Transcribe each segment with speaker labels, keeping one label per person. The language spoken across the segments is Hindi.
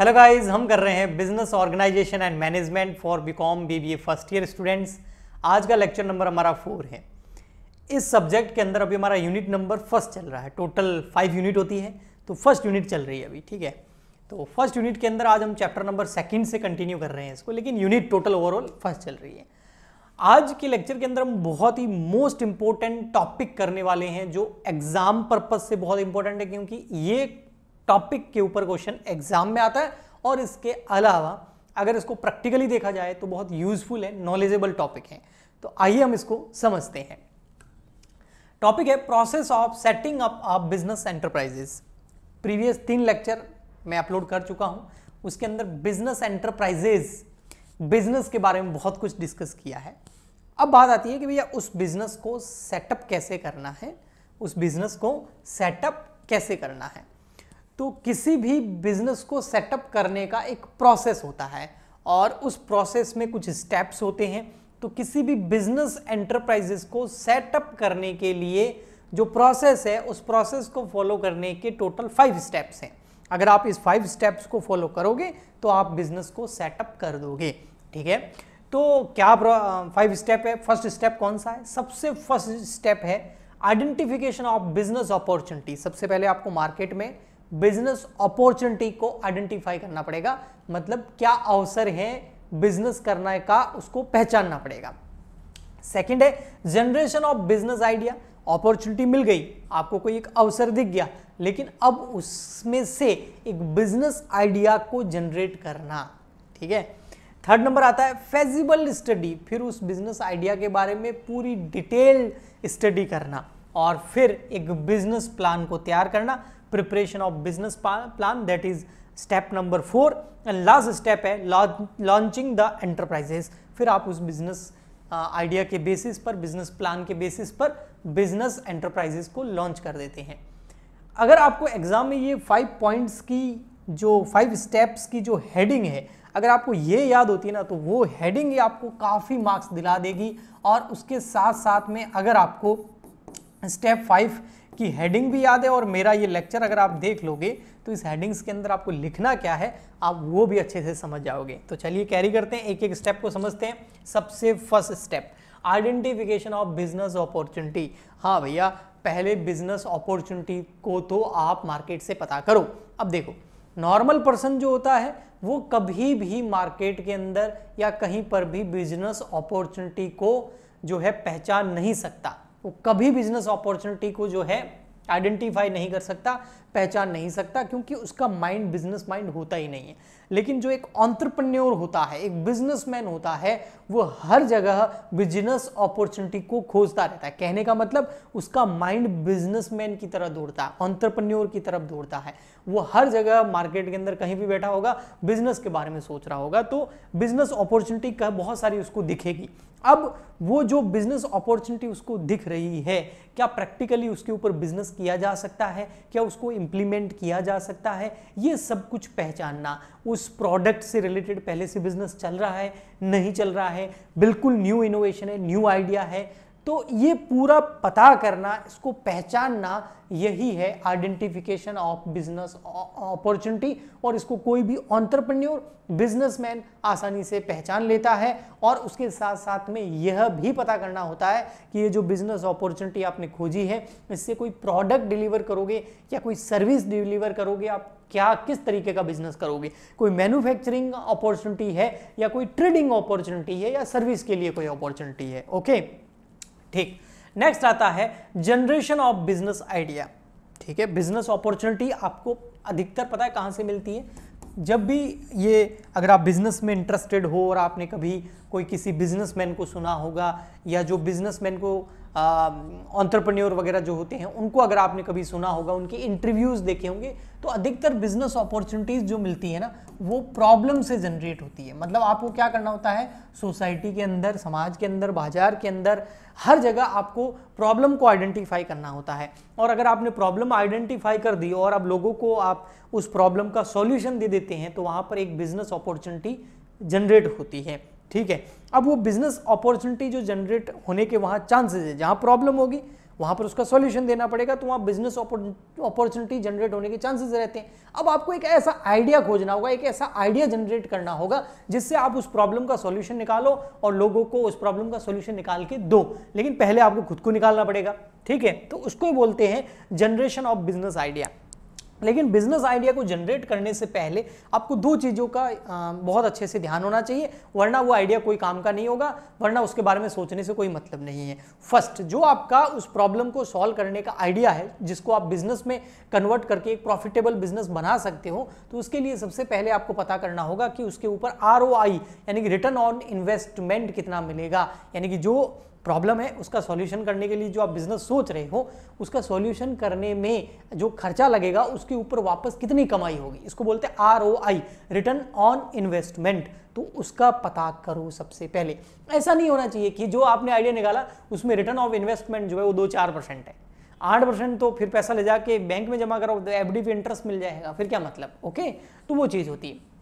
Speaker 1: हेलो गाइस हम कर रहे हैं business organisation and management for BCom BBA first year students आज का लेक्चर नंबर हमारा फोर है इस सब्जेक्ट के अंदर अभी हमारा यूनिट नंबर फर्स्ट चल रहा है टोटल फाइव यूनिट होती है तो फर्स्ट यूनिट चल रही है अभी ठीक है तो फर्स्ट यूनिट के अंदर आज हम चैप्टर नंबर सेकेंड से कंटिन्यू कर रहे हैं इसको लेकिन यूनिट टोटल ओवरऑल फर्स्ट चल रही है आज के लेक्चर के अंदर हम बहुत ही मोस्ट इंपॉर्टेंट टॉपिक करने वाले हैं जो एग्जाम पर्पज से बहुत इंपॉर्टेंट है क्योंकि ये टॉपिक के ऊपर क्वेश्चन एग्जाम में आता है और इसके अलावा अगर इसको प्रैक्टिकली देखा जाए तो बहुत यूजफुल है नॉलेजेबल टॉपिक है तो आइए हम इसको समझते हैं टॉपिक है process of setting up of business enterprises previous तीन लेक्चर मैं अपलोड कर चुका हूं उसके अंदर बिजनेस एंटरप्राइजेज बिजनेस के बारे में बहुत कुछ डिस्कस किया है अब बात आती है कि भैया उस बिजनेस को सेटअप कैसे करना है उस बिजनेस को सेटअप कैसे करना है तो किसी भी बिजनेस को सेटअप करने का एक प्रोसेस होता है और उस प्रोसेस में कुछ स्टेप्स होते हैं तो किसी भी बिजनेस एंटरप्राइजेस को सेटअप करने के लिए जो प्रोसेस है उस प्रोसेस को फॉलो करने के टोटल फाइव स्टेप्स हैं अगर आप इस फाइव स्टेप्स को फॉलो करोगे तो आप बिजनेस को सेटअप कर दोगे ठीक है तो क्या फाइव स्टेप है फर्स्ट स्टेप कौन सा है सबसे फर्स्ट स्टेप है आइडेंटिफिकेशन ऑफ बिजनेस अपॉर्चुनिटी सबसे पहले आपको मार्केट में बिजनेस अपॉर्चुनिटी को आइडेंटिफाई करना पड़ेगा मतलब क्या अवसर है बिजनेस करना का उसको पहचानना पड़ेगा सेकंड है generation of business idea opportunity मिल गई आपको कोई एक अवसर दिख गया लेकिन अब उसमें से एक बिजनेस आइडिया को जनरेट करना ठीक है थर्ड नंबर आता है फेजिबल स्टडी फिर उस बिजनेस आइडिया के बारे में पूरी डिटेल स्टडी करना और फिर एक बिजनेस प्लान को तैयार करना preparation of business plan that is step number four and last step है लॉन्चिंग द एंटरप्राइजेस फिर आप उस बिजनेस आइडिया uh, के बेसिस पर बिजनेस प्लान के बेसिस पर बिजनेस एंटरप्राइजेस को लॉन्च कर देते हैं अगर आपको एग्जाम में ये फाइव पॉइंट्स की जो फाइव स्टेप्स की जो हेडिंग है अगर आपको ये याद होती है ना तो वो हेडिंग ही आपको काफ़ी मार्क्स दिला देगी और उसके साथ साथ में अगर आपको स्टेप फाइव कि हेडिंग भी याद है और मेरा ये लेक्चर अगर आप देख लोगे तो इस हेडिंग्स के अंदर आपको लिखना क्या है आप वो भी अच्छे से समझ जाओगे तो चलिए कैरी करते हैं एक एक स्टेप को समझते हैं सबसे first step identification of business opportunity हाँ भैया पहले बिजनेस अपॉर्चुनिटी को तो आप मार्केट से पता करो अब देखो नॉर्मल पर्सन जो होता है वो कभी भी मार्केट के अंदर या कहीं पर भी बिजनेस अपॉर्चुनिटी को जो है पहचान नहीं सकता वो तो कभी बिजनेस अपॉर्चुनिटी को जो है आइडेंटिफाई नहीं कर सकता पहचान नहीं सकता क्योंकि उसका माइंड बिजनेस माइंड होता ही नहीं है लेकिन जो एक ऑन्ट्रप्रन्योर होता है एक बिजनेसमैन होता है वो हर जगह बिजनेस अपॉर्चुनिटी को खोजता रहता है कहने का मतलब उसका माइंड बिजनेसमैन की तरह दौड़ता है ऑन्ट्रप्रन्योर की तरफ दौड़ता है वो हर जगह मार्केट के अंदर कहीं भी बैठा होगा बिजनेस के बारे में सोच रहा होगा तो बिजनेस अपॉर्चुनिटी का बहुत सारी उसको दिखेगी अब वो जो बिजनेस अपॉर्चुनिटी उसको दिख रही है क्या प्रैक्टिकली उसके ऊपर बिजनेस किया जा सकता है क्या उसको इम्प्लीमेंट किया जा सकता है ये सब कुछ पहचानना उस प्रोडक्ट से रिलेटेड पहले से बिजनेस चल रहा है नहीं चल रहा है बिल्कुल न्यू इनोवेशन है न्यू आइडिया है तो ये पूरा पता करना इसको पहचानना यही है आइडेंटिफिकेशन ऑफ बिजनेस अपॉर्चुनिटी और इसको कोई भी ऑन्टरप्रन्योर बिजनेसमैन आसानी से पहचान लेता है और उसके साथ साथ में यह भी पता करना होता है कि ये जो बिजनेस अपॉर्चुनिटी आपने खोजी है इससे कोई प्रोडक्ट डिलीवर करोगे या कोई सर्विस डिलीवर करोगे आप क्या किस तरीके का बिजनेस करोगे कोई मैन्युफैक्चरिंग अपॉर्चुनिटी है या कोई ट्रेडिंग अपॉर्चुनिटी है या सर्विस के लिए कोई अपॉर्चुनिटी है ओके okay? ठीक नेक्स्ट आता है जनरेशन ऑफ बिजनेस आइडिया ठीक है बिजनेस अपॉर्चुनिटी आपको अधिकतर पता है कहाँ से मिलती है जब भी ये अगर आप बिजनेस में इंटरेस्टेड हो और आपने कभी कोई किसी बिजनेसमैन को सुना होगा या जो बिजनेसमैन को ऑन्टरप्रन्योर वगैरह जो होते हैं उनको अगर आपने कभी सुना होगा उनके इंटरव्यूज़ देखे होंगे तो अधिकतर बिजनेस अपॉर्चुनिटीज़ जो मिलती है ना वो प्रॉब्लम से जनरेट होती है मतलब आपको क्या करना होता है सोसाइटी के अंदर समाज के अंदर बाजार के अंदर हर जगह आपको प्रॉब्लम को आइडेंटिफाई करना होता है और अगर आपने प्रॉब्लम आइडेंटिफाई कर दी और अब लोगों को आप उस प्रॉब्लम का सॉल्यूशन दे देते हैं तो वहाँ पर एक बिजनेस अपॉर्चुनिटी जनरेट होती है ठीक है अब वो बिजनेस अपॉर्चुनिटी जो जनरेट होने के वहाँ चांसेस है जहाँ प्रॉब्लम होगी वहाँ पर उसका सॉल्यूशन देना पड़ेगा तो वहाँ बिजनेस अपॉर्चुनिटी जनरेट होने के चांसेस रहते हैं अब आपको एक ऐसा आइडिया खोजना होगा एक ऐसा आइडिया जनरेट करना होगा जिससे आप उस प्रॉब्लम का सॉल्यूशन निकालो और लोगों को उस प्रॉब्लम का सॉल्यूशन निकाल के दो लेकिन पहले आपको खुद को निकालना पड़ेगा ठीक है तो उसको बोलते हैं जनरेशन ऑफ बिजनेस आइडिया लेकिन बिजनेस आइडिया को जनरेट करने से पहले आपको दो चीज़ों का बहुत अच्छे से ध्यान होना चाहिए वरना वो आइडिया कोई काम का नहीं होगा वरना उसके बारे में सोचने से कोई मतलब नहीं है फर्स्ट जो आपका उस प्रॉब्लम को सॉल्व करने का आइडिया है जिसको आप बिजनेस में कन्वर्ट करके एक प्रॉफिटेबल बिजनेस बना सकते हो तो उसके लिए सबसे पहले आपको पता करना होगा कि उसके ऊपर आर यानी कि रिटर्न ऑन इन्वेस्टमेंट कितना मिलेगा यानी कि जो प्रॉब्लम है उसका सॉल्यूशन करने के लिए जो आप बिजनेस सोच रहे हो उसका सॉल्यूशन करने में जो खर्चा लगेगा उसके ऊपर वापस कितनी कमाई होगी इसको बोलते हैं R O I return on investment तो उसका पता करो सबसे पहले ऐसा नहीं होना चाहिए कि जो आपने आइडिया निकाला उसमें रिटर्न ऑफ इन्वेस्टमेंट जो है वो दो चार परसेंट है आठ परसेंट तो फिर पैसा ले जाके बैंक में जमा करो एफ तो डी पे इंटरेस्ट मिल जाएगा फिर क्या मतलब ओके तो वो चीज़ होती है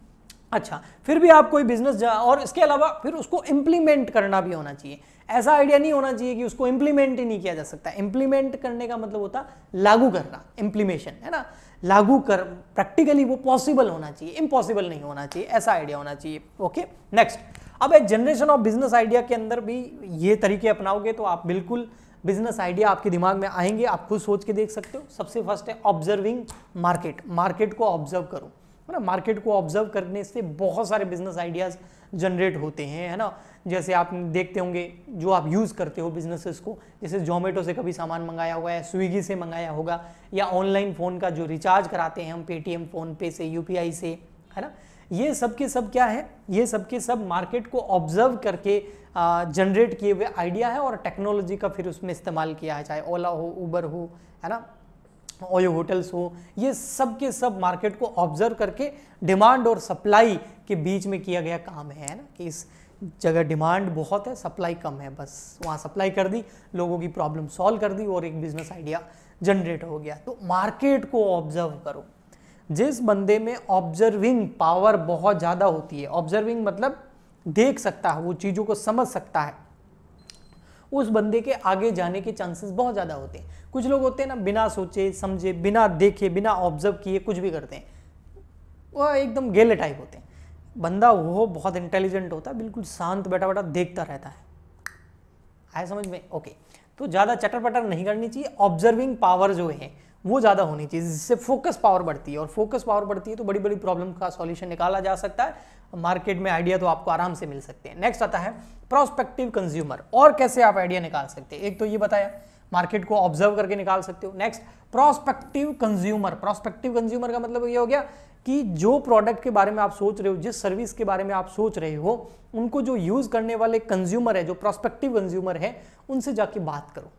Speaker 1: अच्छा फिर भी आप कोई बिजनेस और इसके अलावा फिर उसको इम्प्लीमेंट करना भी होना चाहिए ऐसा आइडिया नहीं होना चाहिए कि उसको इम्प्लीमेंट ही नहीं किया जा सकता इंप्लीमेंट करने का मतलब होता लागू करना इंप्लीमेशन है ना लागू कर प्रैक्टिकली वो पॉसिबल होना चाहिए इम्पॉसिबल नहीं होना चाहिए ऐसा आइडिया होना चाहिए ओके नेक्स्ट अब एक जनरेशन ऑफ बिजनेस आइडिया के अंदर भी ये तरीके अपनाओगे तो आप बिल्कुल बिजनेस आइडिया आपके दिमाग में आएंगे आप खुद सोच के देख सकते हो सबसे फर्स्ट है ऑब्जर्विंग मार्केट मार्केट को ऑब्जर्व करो है ना मार्केट को ऑब्जर्व करने से बहुत सारे बिजनेस आइडियाज़ जनरेट होते हैं है ना जैसे आप देखते होंगे जो आप यूज़ करते हो बिजनेसेस को जैसे जोमेटो से कभी सामान मंगाया हुआ या स्विगी से मंगाया होगा या ऑनलाइन फ़ोन का जो रिचार्ज कराते हैं हम पेटीएम फ़ोनपे से यू से है ना ये सब के सब क्या है ये सब के सब मार्केट को ऑब्जर्व करके जनरेट किए हुए आइडिया है और टेक्नोलॉजी का फिर उसमें इस्तेमाल किया है चाहे ओला हो ऊबर हो है ना ओयो होटल्स हो ये सब के सब मार्केट को ऑब्जर्व करके डिमांड और सप्लाई के बीच में किया गया काम है ना कि इस जगह डिमांड बहुत है सप्लाई कम है बस वहाँ सप्लाई कर दी लोगों की प्रॉब्लम सॉल्व कर दी और एक बिजनेस आइडिया जनरेट हो गया तो मार्केट को ऑब्जर्व करो जिस बंदे में ऑब्जर्विंग पावर बहुत ज़्यादा होती है ऑब्जर्विंग मतलब देख सकता है वो चीज़ों को समझ सकता है उस बंदे के आगे जाने के चांसेस बहुत ज़्यादा होते हैं कुछ लोग होते हैं ना बिना सोचे समझे बिना देखे बिना ऑब्जर्व किए कुछ भी करते हैं वह एकदम गेले टाइप होते हैं बंदा वो बहुत इंटेलिजेंट होता है बिल्कुल शांत बैठा बैठा देखता रहता है आया समझ में ओके तो ज़्यादा चटर पटर नहीं करनी चाहिए ऑब्जर्विंग पावर जो है वो ज़्यादा होनी चाहिए जिससे फोकस पावर बढ़ती है और फोकस पावर बढ़ती है तो बड़ी बड़ी प्रॉब्लम का सॉल्यूशन निकाला जा सकता है मार्केट में आइडिया तो आपको आराम से मिल सकते हैं नेक्स्ट आता है प्रोस्पेक्टिव कंज्यूमर और कैसे आप आइडिया निकाल सकते हैं एक तो ये बताया मार्केट को ऑब्जर्व करके निकाल सकते हो next prospective consumer prospective consumer का मतलब ये हो गया कि जो प्रोडक्ट के बारे में आप सोच रहे हो जिस सर्विस के बारे में आप सोच रहे हो उनको जो यूज़ करने वाले कंज्यूमर है जो प्रोस्पेक्टिव कंज्यूमर है उनसे जाके बात करो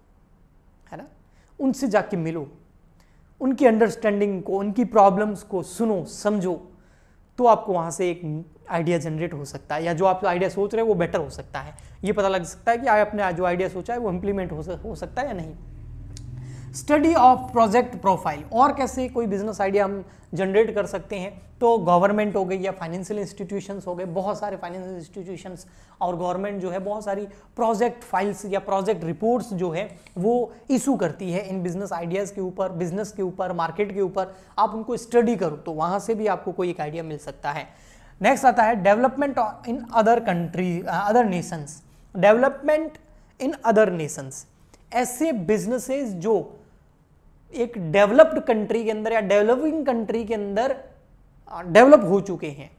Speaker 1: है ना उनसे जाके मिलो उनकी अंडरस्टैंडिंग को उनकी प्रॉब्लम्स को सुनो समझो तो आपको वहाँ से एक आइडिया जनरेट हो सकता है या जो आप आइडिया सोच रहे हैं वो बेटर हो सकता है ये पता लग सकता है कि आप अपने जो आइडिया सोचा है वो इम्प्लीमेंट हो सकता है या नहीं स्टडी ऑफ प्रोजेक्ट प्रोफाइल और कैसे कोई बिजनेस आइडिया हम जनरेट कर सकते हैं तो गवर्नमेंट हो गई या फाइनेंशियल इंस्टीट्यूशंस हो गए बहुत सारे फाइनेंशियल इंस्टीट्यूशंस और गवर्नमेंट जो है बहुत सारी प्रोजेक्ट फाइल्स या प्रोजेक्ट रिपोर्ट्स जो है वो इशू करती है इन बिजनेस आइडियाज़ के ऊपर बिजनेस के ऊपर मार्केट के ऊपर आप उनको स्टडी करो तो वहाँ से भी आपको कोई एक आइडिया मिल सकता है नेक्स्ट आता है development in other country other nations development in other nations ऐसे बिजनेसेस जो एक डेवलप्ड कंट्री के अंदर या डेवलपिंग कंट्री के अंदर डेवलप हो चुके हैं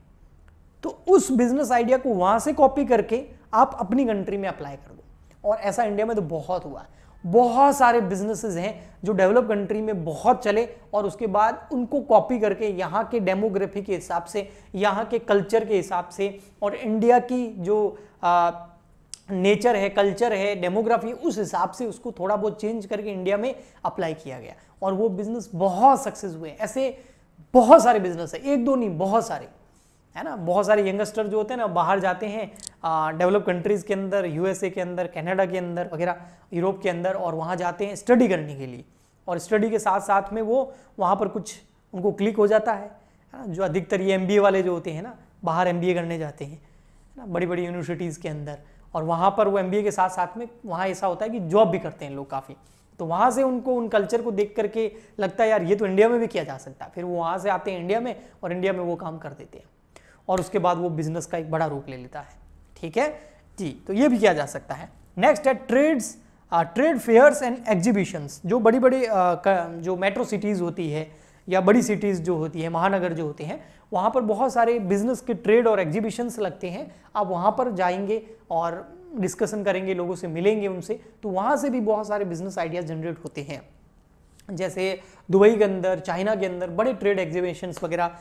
Speaker 1: तो उस बिजनेस आइडिया को वहाँ से कॉपी करके आप अपनी कंट्री में अप्लाई कर दो और ऐसा इंडिया में तो बहुत हुआ बहुत सारे बिजनेसेस हैं जो डेवलप कंट्री में बहुत चले और उसके बाद उनको कॉपी करके यहाँ के डेमोग्राफी के हिसाब से यहाँ के कल्चर के हिसाब से और इंडिया की जो आ, नेचर है कल्चर है डेमोग्राफी उस हिसाब से उसको थोड़ा बहुत चेंज करके इंडिया में अप्लाई किया गया और वो बिजनेस बहुत सक्सेस हुए ऐसे बहुत सारे बिजनेस है एक दो नहीं बहुत सारे है ना बहुत सारे यंगस्टर जो होते हैं ना बाहर जाते हैं डेवलप कंट्रीज़ के अंदर यूएसए के अंदर कनाडा के अंदर वगैरह यूरोप के अंदर और वहाँ जाते हैं स्टडी करने के लिए और स्टडी के साथ साथ में वो वहाँ पर कुछ उनको क्लिक हो जाता है है ना जो अधिकतर ये एम वाले जो होते हैं ना बाहर एम करने जाते हैं है ना बड़ी बड़ी यूनिवर्सिटीज़ के अंदर और वहाँ पर वो एम के साथ साथ में वहाँ ऐसा होता है कि जॉब भी करते हैं लोग काफ़ी तो वहाँ से उनको उन कल्चर को देख करके लगता है यार ये तो इंडिया में भी किया जा सकता है फिर वो वहाँ से आते हैं इंडिया में और इंडिया में वो काम कर देते हैं और उसके बाद वो बिजनेस का एक बड़ा रूप ले लेता है ठीक है जी तो ये भी किया जा सकता है नेक्स्ट है trades trade fairs and exhibitions जो बड़ी बड़ी uh, जो मेट्रो सिटीज़ होती है या बड़ी सिटीज़ जो होती है महानगर जो होते हैं वहाँ पर बहुत सारे बिजनेस के ट्रेड और एग्जीबिशंस लगते हैं आप वहाँ पर जाएंगे और डिस्कशन करेंगे लोगों से मिलेंगे उनसे तो वहाँ से भी बहुत सारे बिजनेस आइडियाज़ जनरेट होते हैं जैसे दुबई के अंदर चाइना के अंदर बड़े ट्रेड एग्जीबिशंस वगैरह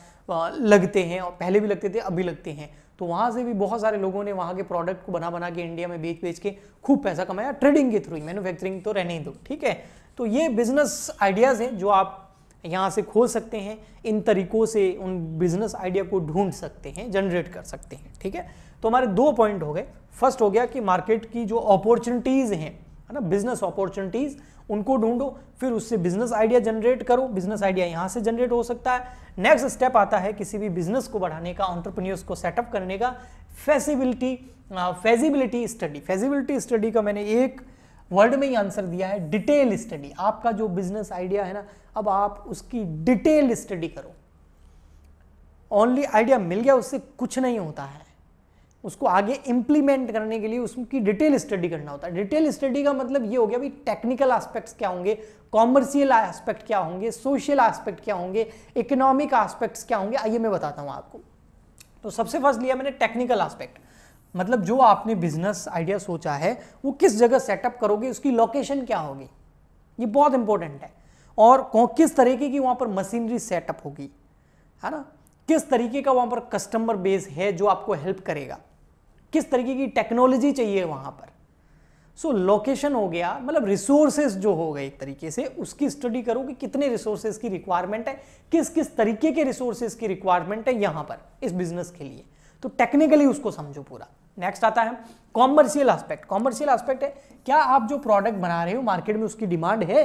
Speaker 1: लगते हैं और पहले भी लगते थे अभी लगते हैं तो वहाँ से भी बहुत सारे लोगों ने वहाँ के प्रोडक्ट को बना बना के इंडिया में बेच बेच के खूब पैसा कमाया ट्रेडिंग के थ्रू मैन्युफैक्चरिंग तो रहने ही दो ठीक है तो ये बिजनेस आइडियाज़ हैं जो आप यहाँ से खोल सकते हैं इन तरीकों से उन बिजनेस आइडिया को ढूंढ सकते हैं जनरेट कर सकते हैं ठीक है तो हमारे दो पॉइंट हो गए फर्स्ट हो गया कि मार्केट की जो अपॉर्चुनिटीज़ हैं है ना बिजनेस अपॉर्चुनिटीज़ उनको ढूंढो फिर उससे बिजनेस आइडिया जनरेट करो बिजनेस आइडिया यहाँ से जनरेट हो सकता है नेक्स्ट स्टेप आता है किसी भी बिजनेस को बढ़ाने का ऑन्टरप्रनियर्स को सेटअप करने का फेसिबिलिटी फेजिबिलिटी स्टडी फेजिबिलिटी स्टडी का मैंने एक वर्ड में ही आंसर दिया है डिटेल स्टडी आपका जो बिजनेस आइडिया है ना अब आप उसकी डिटेल स्टडी करो ओनली आइडिया मिल गया उससे कुछ नहीं होता है उसको आगे इंप्लीमेंट करने के लिए उसकी डिटेल स्टडी करना होता है डिटेल स्टडी का मतलब ये हो गया भाई टेक्निकल एस्पेक्ट्स क्या होंगे कॉमर्शियल एस्पेक्ट क्या होंगे सोशल एस्पेक्ट क्या होंगे इकोनॉमिक एस्पेक्ट्स क्या होंगे आइए मैं बताता हूँ आपको तो सबसे फर्स्ट लिया मैंने टेक्निकल एस्पेक्ट मतलब जो आपने बिजनेस आइडिया सोचा है वो किस जगह सेटअप करोगे उसकी लोकेशन क्या होगी ये बहुत इंपॉर्टेंट है और किस तरीके की वहाँ पर मशीनरी सेटअप होगी है ना किस तरीके का वहाँ पर कस्टमर बेस है जो आपको हेल्प करेगा किस तरीके की टेक्नोलॉजी चाहिए वहाँ पर सो so, लोकेशन हो गया मतलब रिसोर्सेज जो हो गए एक तरीके से उसकी स्टडी करो कि कितने रिसोर्सेज की रिक्वायरमेंट है किस किस तरीके के रिसोर्सेज की रिक्वायरमेंट है यहाँ पर इस बिजनेस के लिए तो टेक्निकली उसको समझो पूरा नेक्स्ट आता है कॉमर्शियल एस्पेक्ट कॉमर्शियल एस्पेक्ट है क्या आप जो प्रोडक्ट बना रहे हो मार्केट में उसकी डिमांड है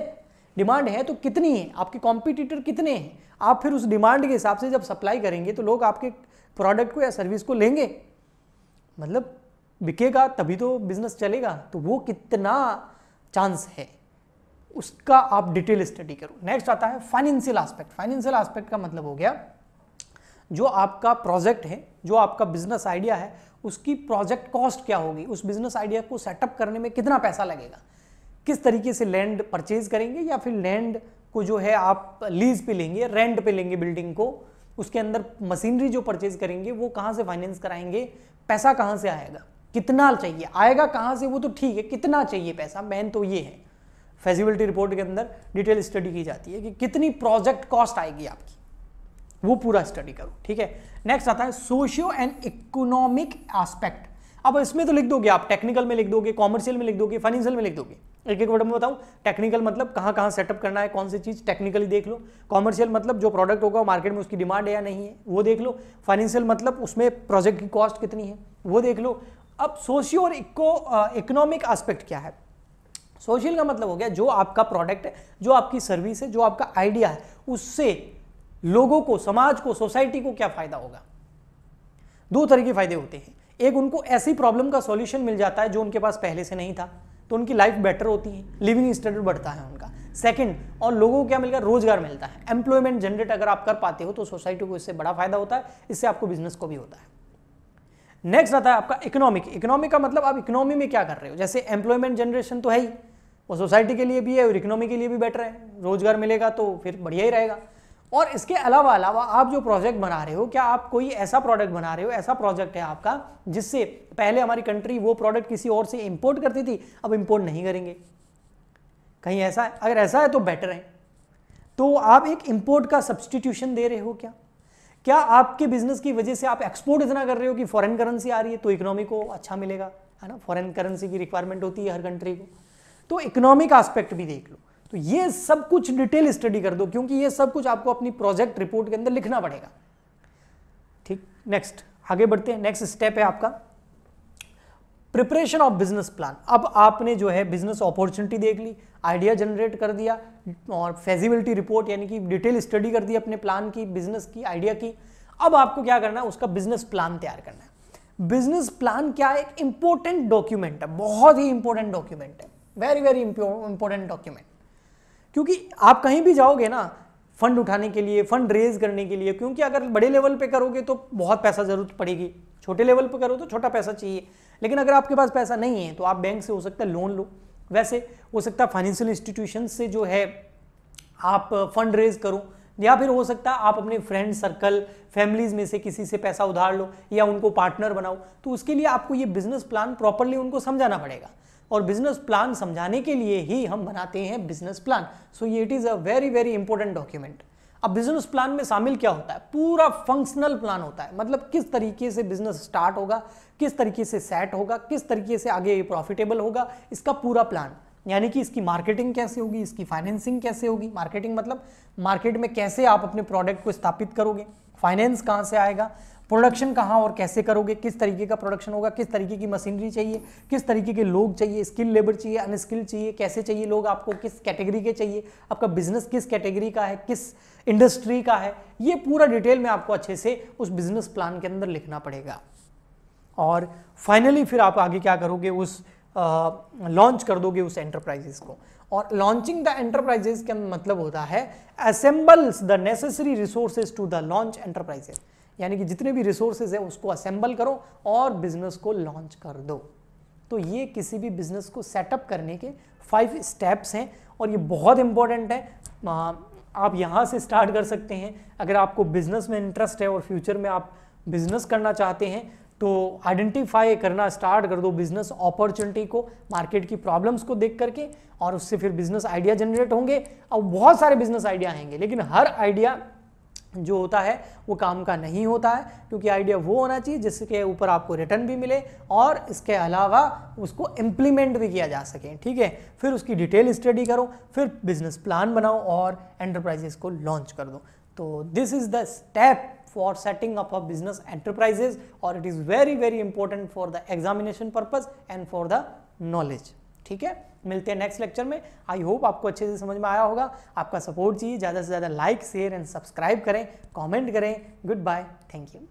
Speaker 1: डिमांड है तो कितनी है आपके कॉम्पिटिटर कितने हैं आप फिर उस डिमांड के हिसाब से जब सप्लाई करेंगे तो लोग आपके प्रोडक्ट को या सर्विस को लेंगे मतलब बिकेगा तभी तो बिजनेस चलेगा तो वो कितना चांस है उसका आप डिटेल स्टडी करो नेक्स्ट आता है फाइनेंशियल एस्पेक्ट फाइनेंशियल एस्पेक्ट का मतलब हो गया जो आपका प्रोजेक्ट है जो आपका बिजनेस आइडिया है उसकी प्रोजेक्ट कॉस्ट क्या होगी उस बिजनेस आइडिया को सेटअप करने में कितना पैसा लगेगा किस तरीके से लैंड परचेज करेंगे या फिर लैंड को जो है आप लीज पे लेंगे रेंट पे लेंगे बिल्डिंग को उसके अंदर मशीनरी जो परचेज करेंगे वो कहाँ से फाइनेंस कराएंगे पैसा कहाँ से आएगा कितना चाहिए आएगा कहाँ से वो तो ठीक है कितना चाहिए पैसा मेन तो ये है फेजिबिलिटी रिपोर्ट के अंदर डिटेल स्टडी की जाती है कि कितनी प्रोजेक्ट कॉस्ट आएगी आपकी वो पूरा स्टडी करो ठीक है नेक्स्ट आता है सोशियो एंड इकोनॉमिक एस्पेक्ट अब इसमें तो लिख दोगे आप टेक्निकल में लिख दोगे कॉमर्शियल में लिख दोगे फाइनेंशियल में लिख दोगे एक एक वर्ड में बताऊं टेक्निकल मतलब कहाँ कहाँ सेटअप करना है कौन सी चीज़ टेक्निकली देख लो कॉमर्शियल मतलब जो प्रोडक्ट होगा मार्केट में उसकी डिमांड है या नहीं है वो देख लो फाइनेंशियल मतलब उसमें प्रोजेक्ट की कॉस्ट कितनी है वो देख लो अब सोशियो और इको इकोनॉमिक आस्पेक्ट क्या है सोशल का मतलब हो गया जो आपका प्रोडक्ट है जो आपकी सर्विस है जो आपका आइडिया है उससे लोगों को समाज को सोसाइटी को क्या फायदा होगा दो तरह के फायदे होते हैं एक उनको ऐसी प्रॉब्लम का सॉल्यूशन मिल जाता है जो उनके पास पहले से नहीं था तो उनकी लाइफ बेटर होती है लिविंग स्टैंडर्ड बढ़ता है उनका सेकंड और लोगों को क्या मिल गया रोजगार मिलता है एम्प्लॉयमेंट जनरेट अगर आप कर पाते हो तो सोसाइटी को इससे बड़ा फायदा होता है इससे आपको बिजनेस को भी होता है नेक्स्ट आता है आपका इकोनॉमिक इकोनॉमिक का मतलब आप इकोनॉमी में क्या कर रहे हो जैसे एम्प्लॉयमेंट जनरेशन तो है ही वो सोसाइटी के लिए भी है और इकोनॉमी के लिए भी बेटर है रोजगार मिलेगा तो फिर बढ़िया ही रहेगा और इसके अलावा अलावा आप जो प्रोजेक्ट बना रहे हो क्या आप कोई ऐसा प्रोडक्ट बना रहे हो ऐसा प्रोजेक्ट है आपका जिससे पहले हमारी कंट्री वो प्रोडक्ट किसी और से इम्पोर्ट करती थी अब इम्पोर्ट नहीं करेंगे कहीं ऐसा है अगर ऐसा है तो बेटर है तो आप एक इम्पोर्ट का सब्सटीट्यूशन दे रहे हो क्या क्या आपके बिजनेस की वजह से आप एक्सपोर्ट इतना कर रहे हो कि फॉरेन करेंसी आ रही है तो इकोनॉमी को अच्छा मिलेगा है ना फॉरेन करेंसी की रिक्वायरमेंट होती है हर कंट्री को तो इकोनॉमिक आस्पेक्ट भी देख लो तो ये सब कुछ डिटेल स्टडी कर दो क्योंकि ये सब कुछ आपको अपनी प्रोजेक्ट रिपोर्ट के अंदर लिखना पड़ेगा ठीक नेक्स्ट आगे बढ़ते हैं नेक्स्ट स्टेप है आपका प्रिपरेशन ऑफ बिजनेस प्लान अब आपने जो है बिजनेस अपॉर्चुनिटी देख ली आइडिया जनरेट कर दिया और फेजिबिलिटी रिपोर्ट यानी कि डिटेल स्टडी कर दी अपने प्लान की बिजनेस की आइडिया की अब आपको क्या करना है उसका बिजनेस प्लान तैयार करना है बिजनेस प्लान क्या है एक इंपॉर्टेंट डॉक्यूमेंट है बहुत ही इंपॉर्टेंट डॉक्यूमेंट है वेरी वेरी इंपॉर्टेंट डॉक्यूमेंट क्योंकि आप कहीं भी जाओगे ना फंड उठाने के लिए फंड रेज करने के लिए क्योंकि अगर बड़े लेवल पे करोगे तो बहुत पैसा जरूरत पड़ेगी छोटे लेवल पे करो तो छोटा पैसा चाहिए लेकिन अगर आपके पास पैसा नहीं है तो आप बैंक से हो सकता है लोन लो वैसे हो सकता है फाइनेंशियल इंस्टीट्यूशन से जो है आप फंड रेज करो या फिर हो सकता है आप अपने फ्रेंड सर्कल फैमिलीज में से किसी से पैसा उधार लो या उनको पार्टनर बनाओ तो उसके लिए आपको ये बिजनेस प्लान प्रॉपरली उनको समझाना पड़ेगा और बिजनेस प्लान समझाने के लिए ही हम बनाते हैं बिजनेस प्लान सो ये it is a very very important document अब बिजनेस प्लान में शामिल क्या होता है पूरा फंक्शनल प्लान होता है मतलब किस तरीके से बिजनेस स्टार्ट होगा किस तरीके से सेट होगा किस तरीके से आगे प्रॉफिटेबल होगा इसका पूरा प्लान यानी कि इसकी मार्केटिंग कैसे होगी इसकी फाइनेंसिंग कैसे होगी मार्केटिंग मतलब मार्केट में कैसे आप अपने प्रोडक्ट को स्थापित करोगे फाइनेंस कहाँ से आएगा प्रोडक्शन कहाँ और कैसे करोगे किस तरीके का प्रोडक्शन होगा किस तरीके की मशीनरी चाहिए किस तरीके के लोग चाहिए स्किल लेबर चाहिए अनस्किल चाहिए कैसे चाहिए लोग आपको किस कैटेगरी के चाहिए आपका बिजनेस किस कैटेगरी का है किस इंडस्ट्री का है ये पूरा डिटेल में आपको अच्छे से उस बिजनेस प्लान के अंदर लिखना पड़ेगा और फाइनली फिर आप आगे क्या करोगे उस लॉन्च कर दोगे उस एंटरप्राइजेस को और लॉन्चिंग द एंटरप्राइजेस का मतलब होता है assembles the necessary resources to the launch enterprises यानी कि जितने भी रिसोर्सेज है उसको असेंबल करो और बिजनेस को लॉन्च कर दो तो ये किसी भी बिजनेस को सेटअप करने के फाइव स्टेप्स हैं और ये बहुत इंपॉर्टेंट है आप यहाँ से स्टार्ट कर सकते हैं अगर आपको बिजनेस में इंटरेस्ट है और फ्यूचर में आप बिजनेस करना चाहते हैं तो आइडेंटिफाई करना स्टार्ट कर दो बिजनेस अपॉर्चुनिटी को मार्केट की प्रॉब्लम्स को देख करके और उससे फिर बिजनेस आइडिया जनरेट होंगे और बहुत सारे बिजनेस आइडिया आएंगे लेकिन हर आइडिया जो होता है वो काम का नहीं होता है क्योंकि आइडिया वो होना चाहिए जिसके ऊपर आपको रिटर्न भी मिले और इसके अलावा उसको इम्प्लीमेंट भी किया जा सके ठीक है फिर उसकी डिटेल स्टडी करो फिर बिजनेस प्लान बनाओ और एंटरप्राइजेस को लॉन्च कर दो तो this is the step for setting up of business enterprises और it is very very important for the examination purpose and for the knowledge ठीक है मिलते हैं नेक्स्ट लेक्चर में आई होप आपको अच्छे से समझ में आया होगा आपका सपोर्ट चाहिए ज़्यादा से ज़्यादा लाइक शेयर एंड सब्सक्राइब करें कमेंट करें गुड बाय थैंक यू